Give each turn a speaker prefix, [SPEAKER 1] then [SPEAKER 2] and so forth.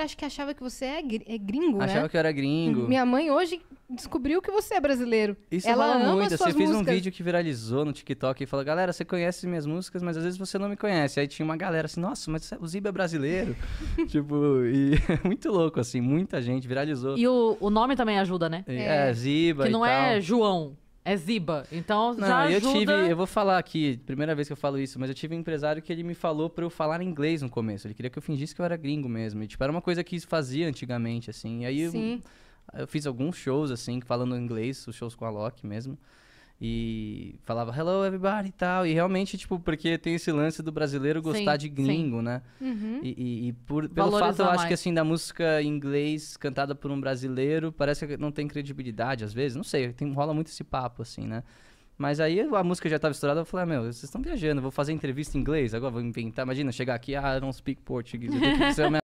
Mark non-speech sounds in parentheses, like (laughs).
[SPEAKER 1] acho que achava que você é, gr é gringo, né? Achava né? que
[SPEAKER 2] eu era gringo. Minha
[SPEAKER 1] mãe hoje descobriu que você é brasileiro. Isso Ela ama muito. Suas você músicas. fez um vídeo
[SPEAKER 2] que viralizou no TikTok e falou: galera, você conhece minhas músicas, mas às vezes você não me conhece. Aí tinha uma galera assim, nossa, mas o Ziba é brasileiro. (laughs) tipo, e (laughs) muito louco, assim, muita gente viralizou. E
[SPEAKER 1] o, o nome também ajuda, né? É, é
[SPEAKER 2] Ziba. Que não é
[SPEAKER 1] João. É Ziba. Então Não, já eu ajuda... tive,
[SPEAKER 2] eu vou falar aqui, primeira vez que eu falo isso, mas eu tive um empresário que ele me falou para eu falar inglês no começo. Ele queria que eu fingisse que eu era gringo mesmo. E, tipo, era uma coisa que isso fazia antigamente assim. E aí eu, eu, fiz alguns shows assim falando inglês, os shows com a Loki mesmo e falava hello everybody e tal. E realmente, tipo, porque tem esse lance do brasileiro gostar sim, de gringo, sim. né? Uhum. E, e, e, por, pelo fato, eu mais. acho que assim, da música em inglês cantada por um brasileiro, parece que não tem credibilidade às vezes. Não sei, tem, rola muito esse papo, assim, né? Mas aí a música já estava estourada, eu falei, ah, meu, vocês estão viajando, vou fazer entrevista em inglês, agora vou inventar. Imagina, chegar aqui, ah, I don't speak Portuguese.